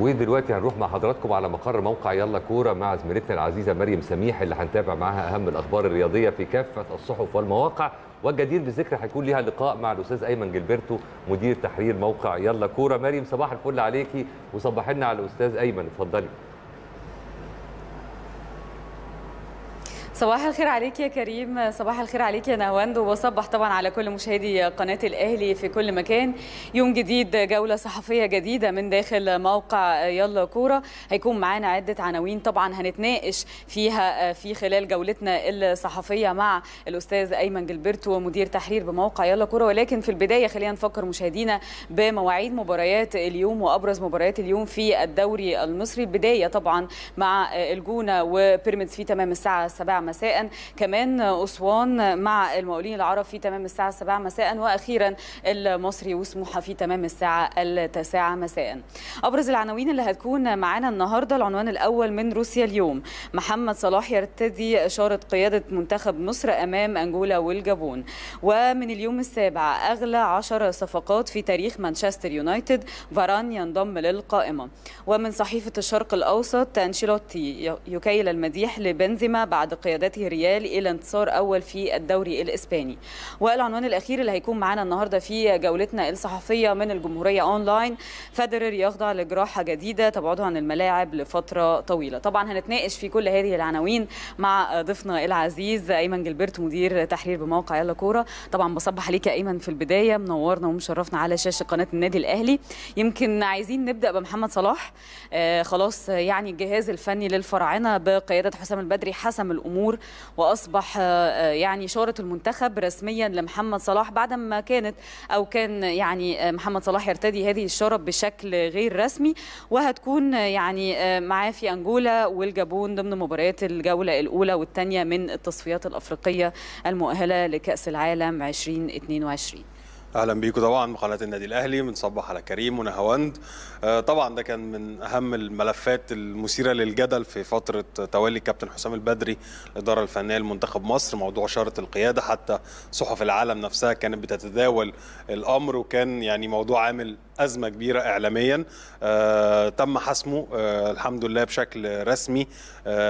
ودلوقتي هنروح مع حضراتكم على مقر موقع يلا كوره مع زميلتنا العزيزه مريم سميح اللي هنتابع معاها اهم الاخبار الرياضيه في كافه الصحف والمواقع والجدير بالذكر هيكون ليها لقاء مع الاستاذ ايمن جلبرتو مدير تحرير موقع يلا كوره مريم صباح الفل عليكي وصباح على الاستاذ ايمن اتفضلي صباح الخير عليك يا كريم صباح الخير عليك يا نهواند وبصبح طبعا على كل مشاهدي قناة الأهلي في كل مكان يوم جديد جولة صحفية جديدة من داخل موقع يلا كورة هيكون معانا عدة عناوين طبعا هنتناقش فيها في خلال جولتنا الصحفية مع الأستاذ أيمن جلبرتو مدير تحرير بموقع يلا كورة ولكن في البداية خلينا نفكر مشاهدينا بمواعيد مباريات اليوم وأبرز مباريات اليوم في الدوري المصري البداية طبعا مع الجونة وبيراميدز في تمام الساعة 7 مساء كمان أسوان مع المقاولين العرب في تمام الساعة 7 مساء وأخيرا المصري وسموحة في تمام الساعة التاسعة مساء أبرز العناوين اللي هتكون معانا النهاردة العنوان الأول من روسيا اليوم محمد صلاح يرتدي إشارة قيادة منتخب مصر أمام أنجولا والجابون ومن اليوم السابع أغلى 10 صفقات في تاريخ مانشستر يونايتد فاران ينضم للقائمة ومن صحيفة الشرق الأوسط أنشيلوتي يكيل المديح لبنزيما بعد قيادة بقيادته ريال إلى انتصار أول في الدوري الإسباني والعنوان الأخير اللي هيكون معانا النهاردة في جولتنا الصحفية من الجمهورية أونلاين فادرر يخضع لجراحة جديدة تبعده عن الملاعب لفترة طويلة طبعا هنتناقش في كل هذه العناوين مع ضيفنا العزيز أيمن جلبرت مدير تحرير بموقع يلا كورة طبعا بصبح عليك يا أيمن في البداية منورنا ومشرفنا على شاشة قناة النادي الأهلي يمكن عايزين نبدأ بمحمد صلاح آه خلاص يعني الجهاز الفني للفراعنة بقيادة حسام البدري حسم الأمور الجمهور واصبح آه، آه، يعني شاره المنتخب رسميا لمحمد صلاح بعد ما كانت او كان يعني آه، محمد صلاح يرتدي هذه الشاره بشكل غير رسمي وهتكون يعني معاه في انجولا والجابون ضمن مباريات الجوله الاولى والثانيه من التصفيات الافريقيه المؤهله لكاس العالم 2022 اهلا بيكم طبعا من قناه النادي الاهلي بنصبح على كريم ونهاوند آه، طبعا ده كان من اهم الملفات المثيره للجدل في فتره تولي الكابتن حسام البدري الاداره الفنيه لمنتخب مصر موضوع شاره القياده حتى صحف العالم نفسها كانت بتتداول الامر وكان يعني موضوع عامل ازمه كبيره اعلاميا آه، تم حسمه آه، الحمد لله بشكل رسمي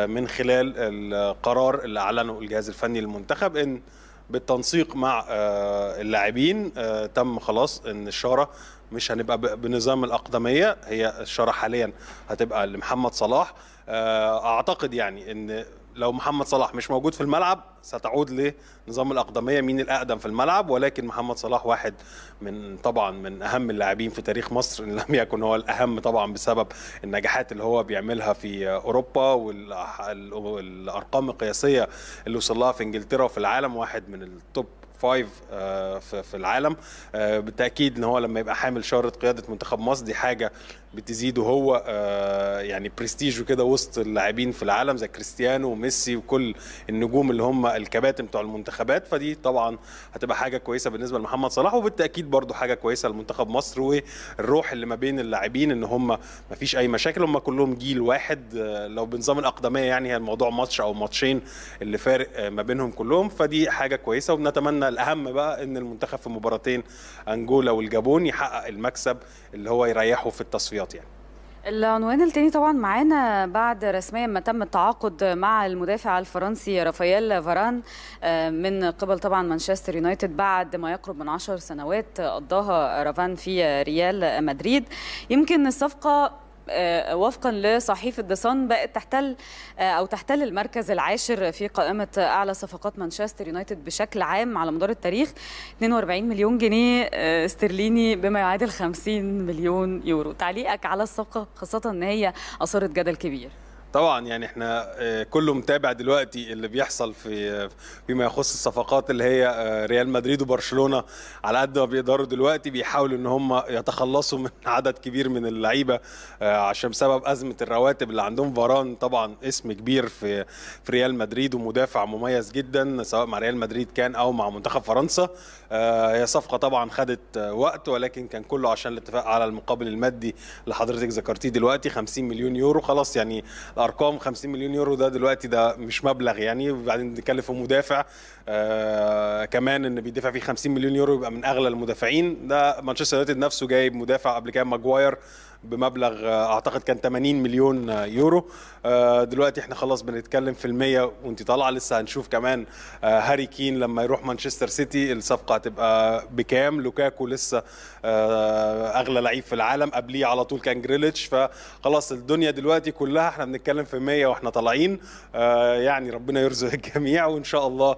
من خلال القرار اللي اعلنه الجهاز الفني للمنتخب ان بالتنسيق مع آه، اللاعبين آه، تم خلاص ان الشاره مش هنبقى بنظام الاقدميه هي الشاره حاليا هتبقى لمحمد صلاح آه، اعتقد يعني ان لو محمد صلاح مش موجود في الملعب ستعود لنظام الاقدميه مين الاقدم في الملعب ولكن محمد صلاح واحد من طبعا من اهم اللاعبين في تاريخ مصر ان لم يكن هو الاهم طبعا بسبب النجاحات اللي هو بيعملها في اوروبا والارقام القياسيه اللي وصل لها في انجلترا وفي العالم واحد من التوب آه، فايف في العالم آه، بالتاكيد ان هو لما يبقى حامل شاره قياده منتخب مصر دي حاجه بتزيده هو آه، يعني برستيج وكده وسط اللاعبين في العالم زي كريستيانو وميسي وكل النجوم اللي هم الكباتن بتوع المنتخبات فدي طبعا هتبقى حاجه كويسه بالنسبه لمحمد صلاح وبالتاكيد برضو حاجه كويسه لمنتخب مصر والروح اللي ما بين اللاعبين ان هم ما فيش اي مشاكل هم كلهم جيل واحد آه، لو بنظام الاقدميه يعني هي الموضوع ماتش او ماتشين اللي فارق آه، ما بينهم كلهم فدي حاجه كويسه وبنتمنى الاهم بقى ان المنتخب في مباراتين انجولا والجابون يحقق المكسب اللي هو يريحه في التصفيات التصفيات يعني العنوان التاني طبعا معانا بعد رسميا ما تم التعاقد مع المدافع الفرنسي رافائيل فاران آه، من قبل طبعا مانشستر يونايتد بعد ما يقرب من عشر سنوات قضاها رافان في ريال مدريد يمكن الصفقة آه، وفقا لصحيفه ذا سان بقت تحتل آه، او تحتل المركز العاشر في قائمه اعلى صفقات مانشستر يونايتد بشكل عام على مدار التاريخ 42 مليون جنيه آه، استرليني بما يعادل 50 مليون يورو تعليقك على الصفقه خاصه ان هي اثارت جدل كبير طبعا يعني احنا آه، كله متابع دلوقتي اللي بيحصل في فيما يخص الصفقات اللي هي آه، ريال مدريد وبرشلونه على قد ما بيقدروا دلوقتي بيحاولوا ان هم يتخلصوا من عدد كبير من اللعيبه آه، عشان بسبب ازمه الرواتب اللي عندهم فاران طبعا اسم كبير في في ريال مدريد ومدافع مميز جدا سواء مع ريال مدريد كان او مع منتخب فرنسا هي صفقه طبعا خدت وقت ولكن كان كله عشان الاتفاق على المقابل المادي اللي حضرتك ذكرتيه دلوقتي 50 مليون يورو خلاص يعني الارقام 50 مليون يورو ده دلوقتي ده مش مبلغ يعني وبعدين بنتكلم في مدافع آه كمان ان بيدفع فيه 50 مليون يورو يبقى من اغلى المدافعين ده مانشستر يونايتد نفسه جايب مدافع قبل كده ماجواير بمبلغ آه، اعتقد كان 80 مليون آه، يورو آه، دلوقتي احنا خلاص بنتكلم في المية وانت طالعه لسه هنشوف كمان هاري كين لما يروح مانشستر سيتي الصفقه هتبقى بكام لوكاكو لسه اغلى لعيب في العالم قبليه على طول كان جريليتش فخلاص الدنيا دلوقتي كلها احنا بنتكلم في 100 واحنا طالعين يعني ربنا يرزق الجميع وان شاء الله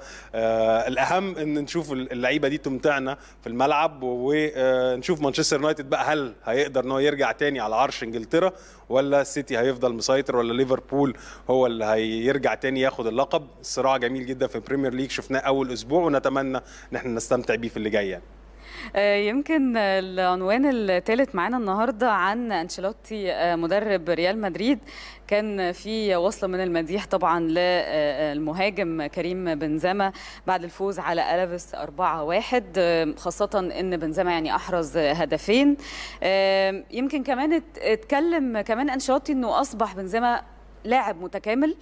الاهم ان نشوف اللعيبه دي تمتعنا في الملعب ونشوف مانشستر يونايتد بقى هل هيقدر ان هو يرجع تاني تاني على عرش انجلترا ولا السيتي هيفضل مسيطر ولا ليفربول هو اللي هيرجع تاني ياخد اللقب صراع جميل جدا في البريمير ليج شفناه اول اسبوع ونتمنى ان احنا نستمتع بيه في اللي جاي يعني. آه، يمكن العنوان الثالث معانا النهارده عن انشيلوتي آه، مدرب ريال مدريد كان في وصله من المديح طبعا للمهاجم آه، كريم بنزيما بعد الفوز على الافيس 4-1 خاصه ان بنزيما يعني احرز هدفين يمكن كمان اتكلم كمان انشيلوتي انه اصبح بنزيما لاعب متكامل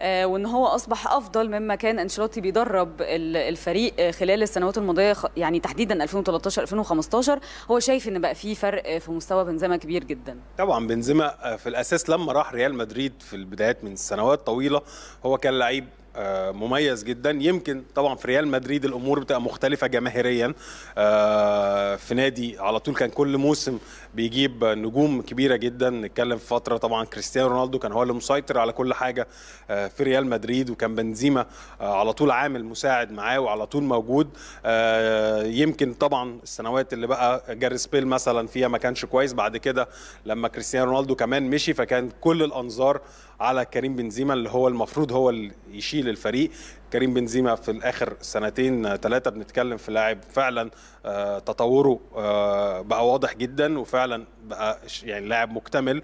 آه، وان هو اصبح افضل مما كان انشيلوتي بيدرب الفريق آه، خلال السنوات الماضيه يعني تحديدا 2013 2015 هو شايف ان بقى في فرق آه، في مستوى بنزيما كبير جدا طبعا بنزيما في الاساس لما راح ريال مدريد في البدايات من سنوات طويله هو كان لعيب آه، مميز جدا يمكن طبعا في ريال مدريد الامور بتبقى مختلفه جماهيريا آه، في نادي على طول كان كل موسم بيجيب نجوم كبيره جدا نتكلم في فتره طبعا كريستيانو رونالدو كان هو اللي مسيطر على كل حاجه آه، في ريال مدريد وكان بنزيما على طول عامل مساعد معاه وعلى طول موجود يمكن طبعا السنوات اللي بقى جاريس بيل مثلا فيها ما كانش كويس بعد كده لما كريستيانو رونالدو كمان مشي فكان كل الانظار على كريم بنزيما اللي هو المفروض هو اللي يشيل الفريق كريم بنزيما في الاخر سنتين ثلاثه آه، بنتكلم في لاعب فعلا آه، تطوره آه، بقى واضح جدا وفعلا بقى يعني لاعب مكتمل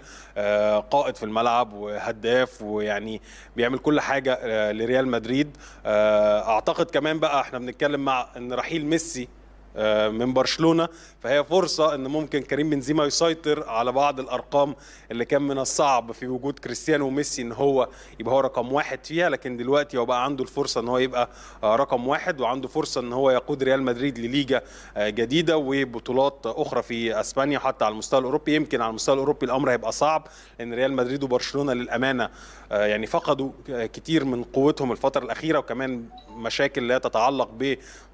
قائد في الملعب وهداف ويعني بيعمل كل حاجه لريال مدريد اعتقد كمان بقى احنا بنتكلم مع ان رحيل ميسي آه، من برشلونه فهي فرصه ان ممكن كريم بنزيما يسيطر على بعض الارقام اللي كان من الصعب في وجود كريستيانو وميسي ان هو يبقى هو رقم واحد فيها لكن دلوقتي هو بقى عنده الفرصه ان هو يبقى آه، رقم واحد وعنده فرصه ان هو يقود ريال مدريد لليجا آه، جديده وبطولات اخرى في اسبانيا حتى على المستوى الاوروبي يمكن على المستوى الاوروبي الامر هيبقى صعب لان ريال مدريد وبرشلونه للامانه يعني فقدوا كتير من قوتهم الفتره الاخيره وكمان مشاكل لا تتعلق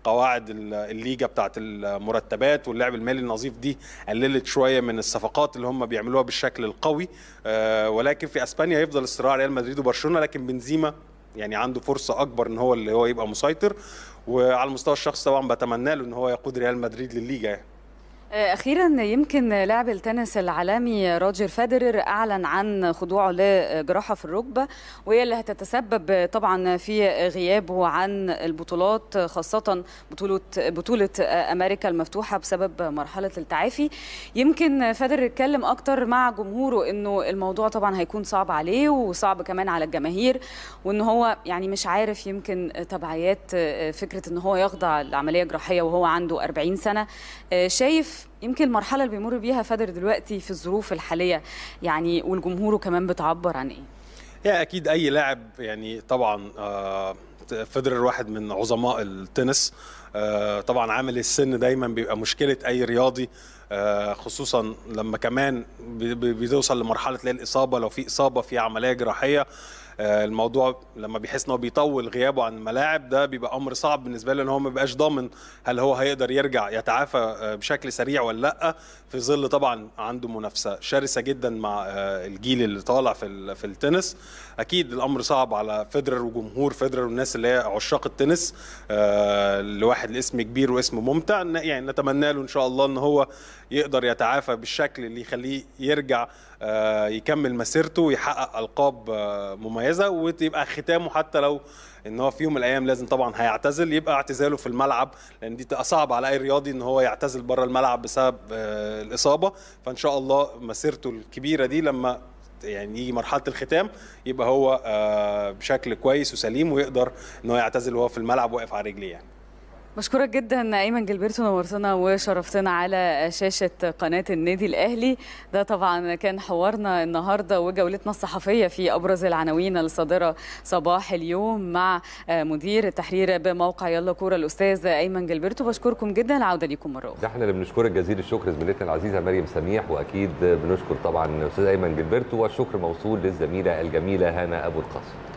بقواعد الليجا بتاع بتاعت المرتبات واللعب المالي النظيف دي قللت شويه من الصفقات اللي هم بيعملوها بالشكل القوي آه، ولكن في اسبانيا هيفضل الصراع ريال مدريد وبرشلونه لكن بنزيما يعني عنده فرصه اكبر ان هو اللي هو يبقى مسيطر وعلى المستوى الشخصي طبعا بتمنى له ان هو يقود ريال مدريد للليجا يعني آه، أخيرا يمكن لاعب التنس العالمي روجر فادرر أعلن عن خضوعه لجراحة في الركبة وهي اللي هتتسبب طبعا في غيابه عن البطولات خاصة بطولة بطولة أمريكا المفتوحة بسبب مرحلة التعافي يمكن فادر اتكلم أكتر مع جمهوره إنه الموضوع طبعا هيكون صعب عليه وصعب كمان على الجماهير وإن هو يعني مش عارف يمكن تبعيات آه، فكرة إن هو يخضع لعملية جراحية وهو عنده 40 سنة آه، شايف يمكن المرحله اللي بيمر بيها فادر دلوقتي في الظروف الحاليه يعني والجمهوره كمان بتعبر عن ايه يا اكيد اي لاعب يعني طبعا آه واحد من عظماء التنس آه، طبعا عامل السن دايما بيبقى مشكله اي رياضي آه، خصوصا لما كمان بتوصل لمرحله الاصابه لو في اصابه في عمليه جراحيه آه، الموضوع لما بيحس ان هو بيطول غيابه عن الملاعب ده بيبقى امر صعب بالنسبه له ان هو ما بيبقاش ضامن هل هو هيقدر يرجع يتعافى آه، بشكل سريع ولا لا في ظل طبعا عنده منافسه شرسه جدا مع آه، الجيل اللي طالع في في التنس اكيد الامر صعب على فيدرر وجمهور فيدرر والناس اللي هي عشاق التنس لواحد الاسم كبير واسم ممتع يعني نتمنى له ان شاء الله ان هو يقدر يتعافى بالشكل اللي يخليه يرجع آه، يكمل مسيرته ويحقق القاب آه، مميزه وتبقى ختامه حتى لو ان هو في يوم من الايام لازم طبعا هيعتزل يبقى اعتزاله في الملعب لان دي تبقى صعب على اي رياضي ان هو يعتزل بره الملعب بسبب آه، الاصابه فان شاء الله مسيرته الكبيره دي لما يعني يجي مرحله الختام يبقى هو بشكل كويس وسليم ويقدر ان هو يعتزل وهو في الملعب واقف على رجليه يعني بشكرك جدا ايمن جلبرتو نورتنا وشرفتنا على شاشه قناه النادي الاهلي ده طبعا كان حوارنا النهارده وجولتنا الصحفيه في ابرز العناوين الصادره صباح اليوم مع مدير التحرير بموقع يلا كوره الاستاذ ايمن جلبرتو بشكركم جدا العوده ليكم مره اخرى احنا اللي بنشكرك جزيل الشكر زميلتنا العزيزه مريم سميح واكيد بنشكر طبعا الاستاذ ايمن جلبرتو والشكر موصول للزميله الجميله هنا ابو القاسم